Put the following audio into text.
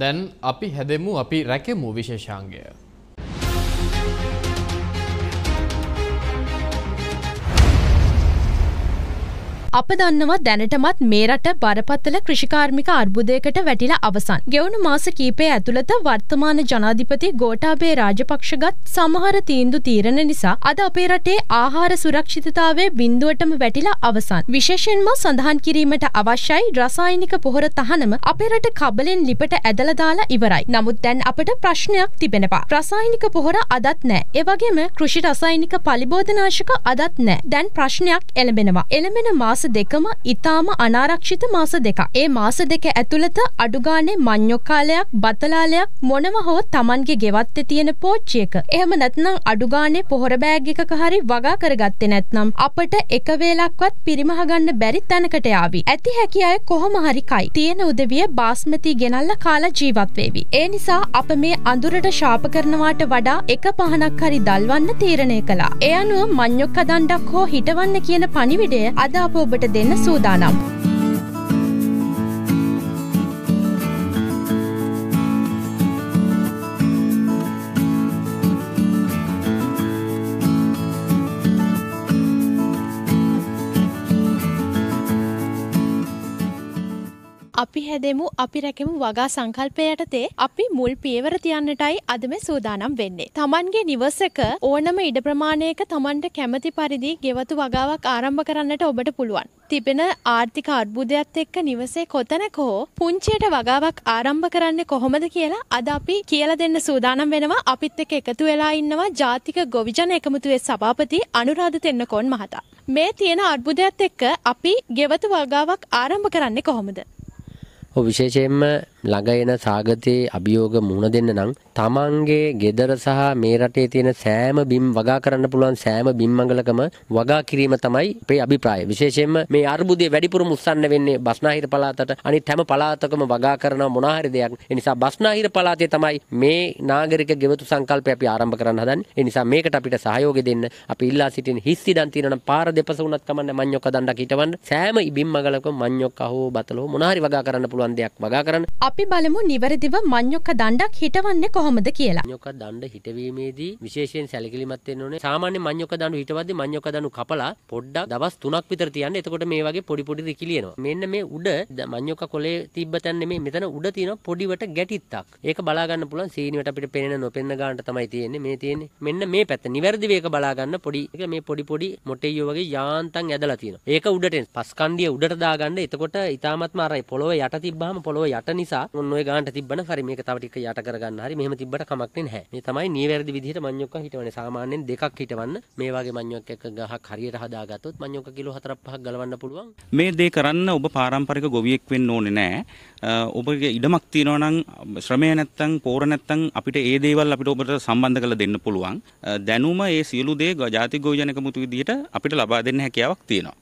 දැන් අපි හැදෙමු අපි රැකෙමු විශේෂාංගය අප දන්නවා දැනටමත් මේ රට බරපත්තල ක්‍රෂිකාර්මික අර්බුදයකට වැටිලා අවසන්. ගෙවුණු මාස කීපය ඇතුළත වර්තමාන ජනාධිපති ගෝටාබේ රාජපක්ෂගත් සමහර තීන්දු තීරණ නිසා අද අපේ රටේ ආහාර සුරක්ෂිතතාවේ බින්දුවටම වැටිලා අවසන්. විශේෂයෙන්ම සඳහන් කිරීමට අවශ්‍යයි රසායනික පොහොර තහනම අපේ රට කබලෙන් ලිපට ඇදලා දාලා ඉවරයි. නමුත් දැන් අපට ප්‍රශ්නයක් තිබෙනවා. රසායනික පොහොර අදත් නෑ. ඒ වගේම කෘෂි රසායනික පලිබෝධනාශක අදත් නෑ. දැන් ප්‍රශ්නයක් එළඹෙනවා. එළඹෙන මාස දෙකම ඉතාම අනාරක්ෂිත මාස දෙකක්. ඒ මාස දෙක ඇතුළත අඩුගානේ මඤ්ඤොක්කාලයක් බතලාලයක් මොනව හෝ Tamanගේ ගෙවත්තේ තියෙන පෝච්චියක. එහෙම නැත්නම් අඩුගානේ පොහොර බෑග් එකක හරි වගා කරගත්තේ නැත්නම් අපට එක වේලක්වත් පිරිමහ ගන්න බැරි තැනකට යාවි. ඇති හැකි අය කොහොම හරි කයි. තියෙන උදවිය බාස්මති ගෙනල්ලා කාලා ජීවත් වේවි. ඒ නිසා අප මේ අඳුරට ශාප කරනවාට වඩා එක පහනක් හරි දල්වන්න තීරණය කළා. ඒ අනුව මඤ්ඤොක්ක දණ්ඩක් හෝ හිටවන්න කියන පණිවිඩය අද අප ඔබට අපට දෙන්න සූදානම්. අපි හැදෙමු අපි රැකෙමු වගා සංකල්පය යටතේ අපි මුල් පියවර තියන්නටයි අද මේ සූදානම් වෙන්නේ. Tamanගේ නිවසක ඕනම ඉඩ ප්‍රමාණයක Tamanට කැමති පරිදි ගෙවතු වගාවක් ආරම්භ කරන්නට ඔබට පුළුවන්. තිබෙන ආර්ථික අර්බුදයක්ත් එක්ක නිවසේ කොතනක හෝ පුංචියට වගාවක් ආරම්භ කරන්න කොහොමද කියලා අද අපි කියල දෙන්න සූදානම් වෙනවා අපිත් එක්ක එකතු වෙලා ඉන්නවා ජාතික ගොවිජන එකමුතුවේ සභාපති අනුරාධ තෙන්නකෝන් මහතා. මේ තියෙන අර්බුදයක්ත් එක්ක අපි ගෙවතු වගාවක් ආරම්භ කරන්නේ කොහොමද. ඔහු විශේෂයෙන්ම ළඟ එන සාගතයේ අභියෝග මුහුණ දෙන්න නම් තමන්ගේ ගෙදර සහ මේ රටේ තියෙන සෑම බිම් වගා කරන්න පුළුවන් සෑම බිම්මඟලකම වගා කිරීම තමයි අපේ අභිප්‍රාය. විශේෂයෙන්ම මේ අර්බුදයේ වැඩිපුර මුස්සන්න වෙන්නේ බස්නාහිර පළාතට. අනිත් හැම පළාතකම වගා කරන මොන හරි දෙයක්. ඒ නිසා බස්නාහිර පළාතේ තමයි මේ නාගරික ගෙවතු සංකල්පය අපි ආරම්භ කරන්න හදන්නේ. ඒ නිසා මේකට අපිට සහයෝගය දෙන්න අපි ඉල්ලා සිටින හිස් ඉඩම් තියෙනවා පාර දෙපස උනත් කමන්න මඤ්ඤොක්ක දණ්ඩක් හිටවන්න. සෑම ඉබිම්මගලකම මඤ්ඤොක්ක හෝ බතල හෝ මොන හරි වගා කරන්න පුළුවන් දෙයක් වගා කරන්න. අපි බලමු නිවැරදිව මඤ්ඤොක්ක දණ්ඩක් හිටවන්නේ කොහොමද කියලා. මඤ්ඤොක්ක දණ්ඩ හිටවීමේදී විශේෂයෙන් සැලකිලිමත් වෙන්න ඕනේ. සාමාන්‍ය මඤ්ඤොක්ක දණ්ඩ හිටවද්දී මඤ්ඤොක්ක දණ්ඩ කපලා පොඩ්ඩක් දවස් 3ක් විතර තියන්න. එතකොට මේ වගේ පොඩි පොඩි රිකිලි එනවා. මෙන්න මේ උඩ මඤ්ඤොක්ක කොලේ තිබ්බ තැන නෙමෙයි මෙතන උඩ තියෙන පොඩිවට ගැටිත්තක්. ඒක බලා ගන්න පුළුවන් සීනියට අපිට පේන නොපෙනෙන ගානට තමයි තියෙන්නේ. මේ තියෙන්නේ. මෙන්න මේ පැත්ත නිවැරදිව ඒක බලා ගන්න පොඩි ඒක මේ පොඩි පොඩි මොටෙයියෝ වගේ යාන්තම් ඇදලා තියෙනවා. ඒක උඩට පස් කණ්ඩිය උඩට දාගන්න. එතකොට ඊටාත්ම අර පොළොව යට තිබ්බාම පොළොව යට නිසා කරලා මොන ඔය ගානට තිබ්බන හරි මේක තව ටික යට කරගන්න හරි මෙහෙම තිබ්බට කමක් නෑ මේ තමයි නිවැරදි විදිහට මඤ්ඤොක්ක හිටවන්නේ සාමාන්‍යයෙන් දෙකක් හිටවන්න මේ වගේ මඤ්ඤොක්ක එක ගහක් හරියට හදාගත්තොත් මඤ්ඤොක්ක කිලෝ 4ක් 5ක් ගලවන්න පුළුවන් මේ දේ කරන්න ඔබ පාරම්පරික ගොවියෙක් වෙන්න ඕනේ නෑ ඔබගේ ඉඩමක් තියෙනවා නම් ශ්‍රමය නැත්තම් පෝර නැත්තම් අපිට ඒ දේවල් අපිට ඔබට සම්බන්ධ කරලා දෙන්න පුළුවන් දැනුම ඒ සියලු දේ ජාතික ගොවිජන එකමුතු විදිහට අපිට ලබා දෙන්න හැකියාවක් තියෙනවා